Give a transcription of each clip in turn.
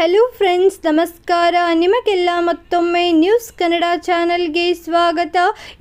hello friends ನಮಸ್ಕಾರ ನಿಮಗೆಲ್ಲ ಮತ್ತೊಮ್ಮೆ ನ್ಯೂಸ್ ಕನ್ನಡ ಚಾನೆಲ್ಗೆ ಸ್ವಾಗತ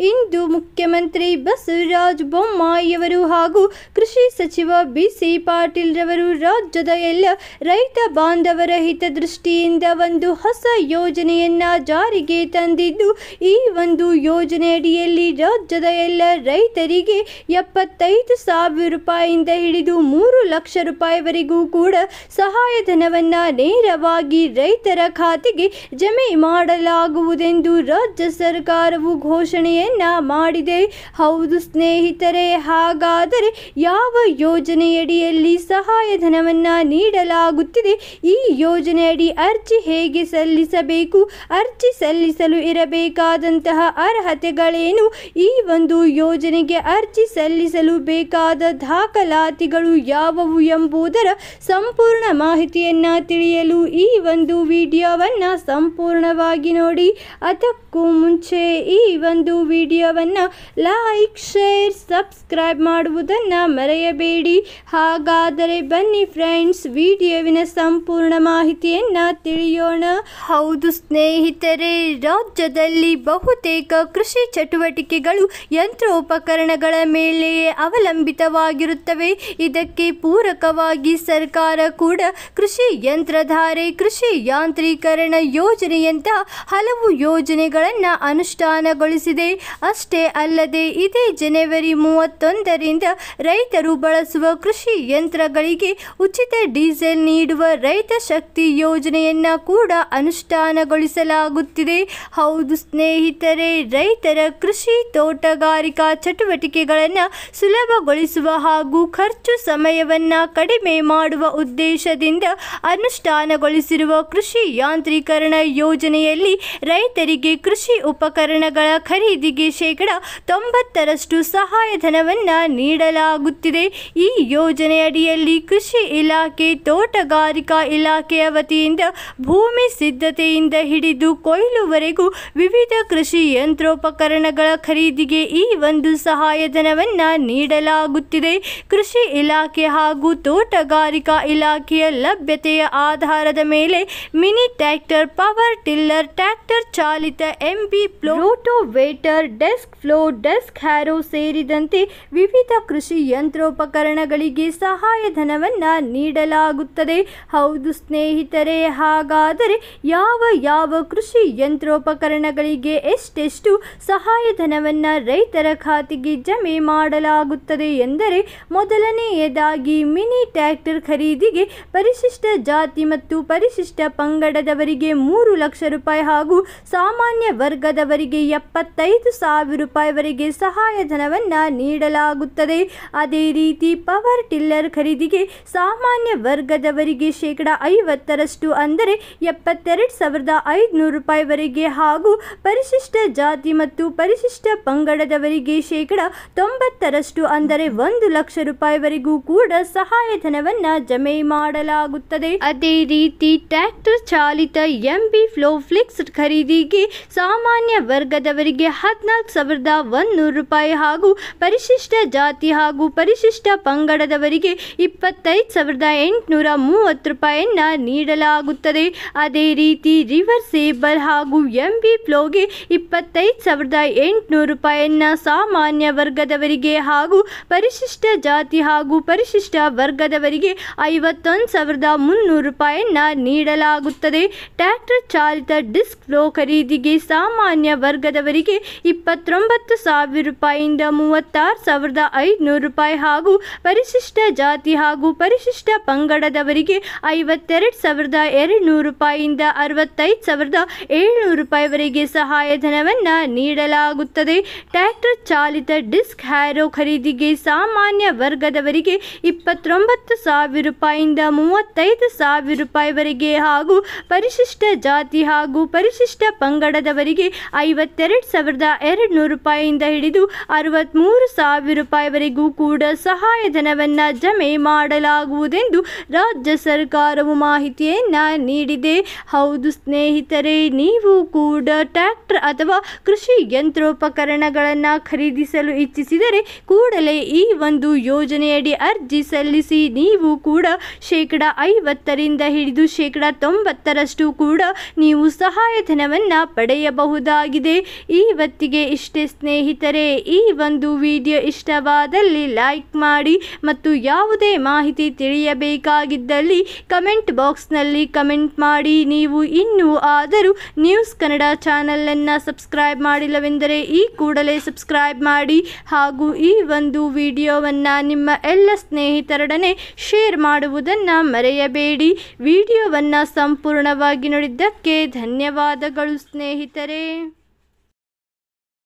ಇಂದು ಮುಖ್ಯಮಂತ್ರಿ ಬಸವರಾಜ ಬೊಮ್ಮಾಯಿಯವರು ಹಾಗೂ ಕೃಷಿ ಸಚಿವ ಬಿ ಸಿ ಪಾಟೀಲ್ರವರು ರಾಜ್ಯದ ಎಲ್ಲ ರೈತ ಬಾಂಧವರ ಹಿತದೃಷ್ಟಿಯಿಂದ ಒಂದು ಹೊಸ ಯೋಜನೆಯನ್ನು ಜಾರಿಗೆ ತಂದಿದ್ದು ಈ ಒಂದು ಯೋಜನೆಯಡಿಯಲ್ಲಿ ರಾಜ್ಯದ ಎಲ್ಲ ರೈತರಿಗೆ ಎಪ್ಪತ್ತೈದು ಸಾವಿರ ರೂಪಾಯಿಯಿಂದ ಹಿಡಿದು ಮೂರು ಲಕ್ಷ ರೂಪಾಯಿವರೆಗೂ ಕೂಡ ಸಹಾಯಧನವನ್ನು ನೇರವಾಗಿ ನೇರವಾಗಿ ರೈತರ ಖಾತೆಗೆ ಜಮೆ ಮಾಡಲಾಗುವುದೆಂದು ರಾಜ್ಯ ಸರ್ಕಾರವು ಘೋಷಣೆಯನ್ನ ಮಾಡಿದೆ ಹೌದು ಸ್ನೇಹಿತರೆ ಹಾಗಾದರೆ ಯಾವ ಯೋಜನೆಯಡಿಯಲ್ಲಿ ಸಹಾಯಧನವನ್ನ ನೀಡಲಾಗುತ್ತಿದೆ ಈ ಯೋಜನೆಯಡಿ ಅರ್ಜಿ ಹೇಗೆ ಸಲ್ಲಿಸಬೇಕು ಅರ್ಜಿ ಸಲ್ಲಿಸಲು ಇರಬೇಕಾದಂತಹ ಅರ್ಹತೆಗಳೇನು ಈ ಒಂದು ಯೋಜನೆಗೆ ಅರ್ಜಿ ಸಲ್ಲಿಸಲು ಬೇಕಾದ ದಾಖಲಾತಿಗಳು ಯಾವುವು ಎಂಬುದರ ಸಂಪೂರ್ಣ ಮಾಹಿತಿಯನ್ನ ತಿಳಿಯಲು ಈ ಒಂದು ವಿಡಿಯೋವನ್ನು ಸಂಪೂರ್ಣವಾಗಿ ನೋಡಿ ಅದಕ್ಕೂ ಮುಂಚೆ ಈ ಒಂದು ವಿಡಿಯೋವನ್ನು ಲೈಕ್ ಶೇರ್ ಸಬ್ಸ್ಕ್ರೈಬ್ ಮಾಡುವುದನ್ನು ಮರೆಯಬೇಡಿ ಹಾಗಾದರೆ ಬನ್ನಿ ಫ್ರೆಂಡ್ಸ್ ವಿಡಿಯೋವಿನ ಸಂಪೂರ್ಣ ಮಾಹಿತಿಯನ್ನು ತಿಳಿಯೋಣ ಹೌದು ಸ್ನೇಹಿತರೆ ರಾಜ್ಯದಲ್ಲಿ ಬಹುತೇಕ ಕೃಷಿ ಚಟುವಟಿಕೆಗಳು ಯಂತ್ರೋಪಕರಣಗಳ ಮೇಲೆಯೇ ಅವಲಂಬಿತವಾಗಿರುತ್ತವೆ ಇದಕ್ಕೆ ಪೂರಕವಾಗಿ ಸರ್ಕಾರ ಕೂಡ ಕೃಷಿ ಯಂತ್ರಧಾರೆ ಕೃಷಿ ಯಾಂತ್ರೀಕರಣ ಯೋಜನೆಯಂತ ಹಲವು ಯೋಜನೆಗಳನ್ನು ಅನುಷ್ಠಾನಗೊಳಿಸಿದೆ ಅಷ್ಟೇ ಅಲ್ಲದೆ ಇದೇ ಜನವರಿ ಮೂವತ್ತೊಂದರಿಂದ ರೈತರು ಬಳಸುವ ಕೃಷಿ ಯಂತ್ರಗಳಿಗೆ ಉಚಿತ ಡೀಸೆಲ್ ನೀಡುವ ರೈತ ಶಕ್ತಿ ಯೋಜನೆಯನ್ನ ಕೂಡ ಅನುಷ್ಠಾನಗೊಳಿಸಲಾಗುತ್ತಿದೆ ಹೌದು ಸ್ನೇಹಿತರೆ ರೈತರ ಕೃಷಿ ತೋಟಗಾರಿಕಾ ಚಟುವಟಿಕೆಗಳನ್ನು ಸುಲಭಗೊಳಿಸುವ ಹಾಗೂ ಖರ್ಚು ಸಮಯವನ್ನು ಕಡಿಮೆ ಮಾಡುವ ಉದ್ದೇಶದಿಂದ ಅನುಷ್ಠಾನಗೊಳಿಸ ಜಾರಿಗೊಳಿಸಿರುವ ಕೃಷಿ ಯಾಂತ್ರೀಕರಣ ಯೋಜನೆಯಲ್ಲಿ ರೈತರಿಗೆ ಕೃಷಿ ಉಪಕರಣಗಳ ಖರೀದಿಗೆ ಶೇಕಡ ತೊಂಬತ್ತರಷ್ಟು ಸಹಾಯಧನವನ್ನು ನೀಡಲಾಗುತ್ತಿದೆ ಈ ಯೋಜನೆಯಡಿಯಲ್ಲಿ ಕೃಷಿ ಇಲಾಖೆ ತೋಟಗಾರಿಕಾ ಇಲಾಖೆಯ ವತಿಯಿಂದ ಭೂಮಿ ಸಿದ್ಧತೆಯಿಂದ ಹಿಡಿದು ಕೊಯ್ಲುವರೆಗೂ ವಿವಿಧ ಕೃಷಿ ಯಂತ್ರೋಪಕರಣಗಳ ಖರೀದಿಗೆ ಈ ಒಂದು ಸಹಾಯಧನವನ್ನು ನೀಡಲಾಗುತ್ತಿದೆ ಕೃಷಿ ಇಲಾಖೆ ಹಾಗೂ ತೋಟಗಾರಿಕಾ ಇಲಾಖೆಯ ಲಭ್ಯತೆಯ ಆಧಾರದ ಮೇಲೆ mini tractor power tiller tractor ಚಾಲಿತ ಎಂಬಿ ಬಿ rotavator disc plough disc harrow ಸೇರಿದಂತೆ ವಿವಿಧ ಕೃಷಿ ಯಂತ್ರೋಪಕರಣಗಳಿಗೆ ಸಹಾಯಧನವನ್ನು ನೀಡಲಾಗುತ್ತದೆ ಹೌದು ಸ್ನೇಹಿತರೆ ಹಾಗಾದರೆ ಯಾವ ಯಾವ ಕೃಷಿ ಯಂತ್ರೋಪಕರಣಗಳಿಗೆ ಎಷ್ಟೆಷ್ಟು ಸಹಾಯಧನವನ್ನು ರೈತರ ಖಾತೆಗೆ ಜಮೆ ಮಾಡಲಾಗುತ್ತದೆ ಎಂದರೆ ಮೊದಲನೆಯದಾಗಿ ಮಿನಿ ಟ್ರ್ಯಾಕ್ಟರ್ ಖರೀದಿಗೆ ಪರಿಶಿಷ್ಟ ಜಾತಿ ಮತ್ತು ಪರಿಶಿಷ್ಟ ಪಂಗಡದವರಿಗೆ ಮೂರು ಲಕ್ಷ ರೂಪಾಯಿ ಹಾಗೂ ಸಾಮಾನ್ಯ ವರ್ಗದವರಿಗೆ ಎಪ್ಪತ್ತೈದು ಸಾವಿರ ರೂಪಾಯಿವರೆಗೆ ಸಹಾಯಧನವನ್ನು ನೀಡಲಾಗುತ್ತದೆ ಅದೇ ರೀತಿ ಪವರ್ ಟಿಲ್ಲರ್ ಖರೀದಿಗೆ ಸಾಮಾನ್ಯ ವರ್ಗದವರಿಗೆ ಶೇಕಡ ಐವತ್ತರಷ್ಟು ಅಂದರೆ ಎಪ್ಪತ್ತೆರಡು ಸಾವಿರದ ಐದುನೂರು ರೂಪಾಯಿವರೆಗೆ ಹಾಗೂ ಪರಿಶಿಷ್ಟ ಜಾತಿ ಮತ್ತು ಪರಿಶಿಷ್ಟ ಪಂಗಡದವರಿಗೆ ಶೇಕಡ ತೊಂಬತ್ತರಷ್ಟು ಅಂದರೆ ಒಂದು ಲಕ್ಷ ರೂಪಾಯಿವರೆಗೂ ಕೂಡ ಸಹಾಯಧನವನ್ನು ಜಮೆ ಮಾಡಲಾಗುತ್ತದೆ ಅದೇ ರೀತಿ ರೀತಿ ಟ್ರ್ಯಾಕ್ಟರ್ ಚಾಲಿತ ಎಂಬಿ ಫ್ಲೋ ಫ್ಲಿಕ್ಸ್ ಖರೀದಿಗೆ ಸಾಮಾನ್ಯ ವರ್ಗದವರಿಗೆ ಹದಿನಾಲ್ಕು ಸಾವಿರದ ಒಂದೂರು ರೂಪಾಯಿ ಹಾಗೂ ಪರಿಶಿಷ್ಟ ಜಾತಿ ಹಾಗೂ ಪರಿಶಿಷ್ಟ ಪಂಗಡದವರಿಗೆ ಇಪ್ಪತ್ತೈದು ಸಾವಿರದ ಎಂಟುನೂರ ಮೂವತ್ತು ರೂಪಾಯಿಯನ್ನು ನೀಡಲಾಗುತ್ತದೆ ಅದೇ ರೀತಿ ರಿವರ್ಸೇಬಲ್ ಹಾಗೂ ಎಂಬಿ ಫ್ಲೋಗೆ ಇಪ್ಪತ್ತೈದು ಸಾವಿರದ ಎಂಟುನೂರು ರೂಪಾಯಿಯನ್ನು ಸಾಮಾನ್ಯ ವರ್ಗದವರಿಗೆ ಹಾಗೂ ಪರಿಶಿಷ್ಟ ಜಾತಿ ಹಾಗೂ ಪರಿಶಿಷ್ಟ ವರ್ಗದವರಿಗೆ ಐವತ್ತೊಂದು ಸಾವಿರದ ಮುನ್ನೂರು ರೂಪಾಯಿಯನ್ನು ನೀಡಲಾಗುತ್ತದೆ ಟ್ಯಾಕ್ಟರ್ ಚಾಲಿತ ಡಿಸ್ಕ್ ಫ್ಲೋ ಖರೀದಿಗೆ ಸಾಮಾನ್ಯ ವರ್ಗದವರಿಗೆ ಇಪ್ಪತ್ತೊಂಬತ್ತು ಸಾವಿರ ರೂಪಾಯಿಯಿಂದ ಮೂವತ್ತಾರು ಸಾವಿರದ ಐದುನೂರು ರೂಪಾಯಿ ಹಾಗೂ ಪರಿಶಿಷ್ಟ ಜಾತಿ ಹಾಗೂ ಪರಿಶಿಷ್ಟ ಪಂಗಡದವರಿಗೆ ಐವತ್ತೆರಡು ಸಾವಿರದ ಎರಡುನೂರು ರೂಪಾಯಿಯಿಂದ ಅರವತ್ತೈದು ಸಾವಿರದ ಏಳುನೂರು ರೂಪಾಯಿವರೆಗೆ ಸಹಾಯಧನವನ್ನು ನೀಡಲಾಗುತ್ತದೆ ಟ್ಯಾಕ್ಟರ್ ಚಾಲಿತ ಡಿಸ್ಕ್ ಹ್ಯಾರೋ ಖರೀದಿಗೆ ಸಾಮಾನ್ಯ ವರ್ಗದವರಿಗೆ ಇಪ್ಪತ್ತೊಂಬತ್ತು ಸಾವಿರ ರೂಪಾಯಿಯಿಂದ ಮೂವತ್ತೈದು ಸಾವಿರ ರೂಪಾಯಿ ಪಂಗಡದವರಿಗೆ ಹಾಗೂ ಪರಿಶಿಷ್ಟ ಜಾತಿ ಹಾಗೂ ಪರಿಶಿಷ್ಟ ಪಂಗಡದವರಿಗೆ ಐವತ್ತೆರಡು ಸಾವಿರದ ಎರಡು ನೂರು ರೂಪಾಯಿಯಿಂದ ಹಿಡಿದು ಅರವತ್ತ್ಮೂರು ಸಾವಿರ ರೂಪಾಯಿವರೆಗೂ ಕೂಡ ಸಹಾಯಧನವನ್ನು ಜಮೆ ಮಾಡಲಾಗುವುದೆಂದು ರಾಜ್ಯ ಸರ್ಕಾರವು ಮಾಹಿತಿಯನ್ನು ನೀಡಿದೆ ಹೌದು ಸ್ನೇಹಿತರೆ ನೀವು ಕೂಡ ಟ್ರ್ಯಾಕ್ಟರ್ ಅಥವಾ ಕೃಷಿ ಯಂತ್ರೋಪಕರಣಗಳನ್ನು ಖರೀದಿಸಲು ಇಚ್ಛಿಸಿದರೆ ಕೂಡಲೇ ಈ ಒಂದು ಯೋಜನೆಯಡಿ ಅರ್ಜಿ ಸಲ್ಲಿಸಿ ನೀವು ಕೂಡ ಶೇಕಡ ಐವತ್ತರಿಂದ ಹಿಡಿದು ಶೇಕಡಾ ಶೇಕಡ ತೊಂಬತ್ತರಷ್ಟು ಕೂಡ ನೀವು ಸಹಾಯಧನವನ್ನು ಪಡೆಯಬಹುದಾಗಿದೆ ಇವತ್ತಿಗೆ ಇಷ್ಟೇ ಸ್ನೇಹಿತರೆ ಈ ಒಂದು ವಿಡಿಯೋ ಇಷ್ಟವಾದಲ್ಲಿ ಲೈಕ್ ಮಾಡಿ ಮತ್ತು ಯಾವುದೇ ಮಾಹಿತಿ ತಿಳಿಯಬೇಕಾಗಿದ್ದಲ್ಲಿ ಕಮೆಂಟ್ ಬಾಕ್ಸ್ನಲ್ಲಿ ಕಮೆಂಟ್ ಮಾಡಿ ನೀವು ಇನ್ನೂ ಆದರೂ ನ್ಯೂಸ್ ಕನ್ನಡ ಚಾನಲನ್ನು ಸಬ್ಸ್ಕ್ರೈಬ್ ಮಾಡಿಲ್ಲವೆಂದರೆ ಈ ಕೂಡಲೇ ಸಬ್ಸ್ಕ್ರೈಬ್ ಮಾಡಿ ಹಾಗೂ ಈ ಒಂದು ವಿಡಿಯೋವನ್ನು ನಿಮ್ಮ ಎಲ್ಲ ಸ್ನೇಹಿತರೊಡನೆ ಶೇರ್ ಮಾಡುವುದನ್ನು ಮರೆಯಬೇಡಿ ವಿಡಿಯೋ ವಿಡಿಯೋವನ್ನು ಸಂಪೂರ್ಣವಾಗಿ ನೋಡಿದ್ದಕ್ಕೆ ಧನ್ಯವಾದಗಳು ಸ್ನೇಹಿತರೆ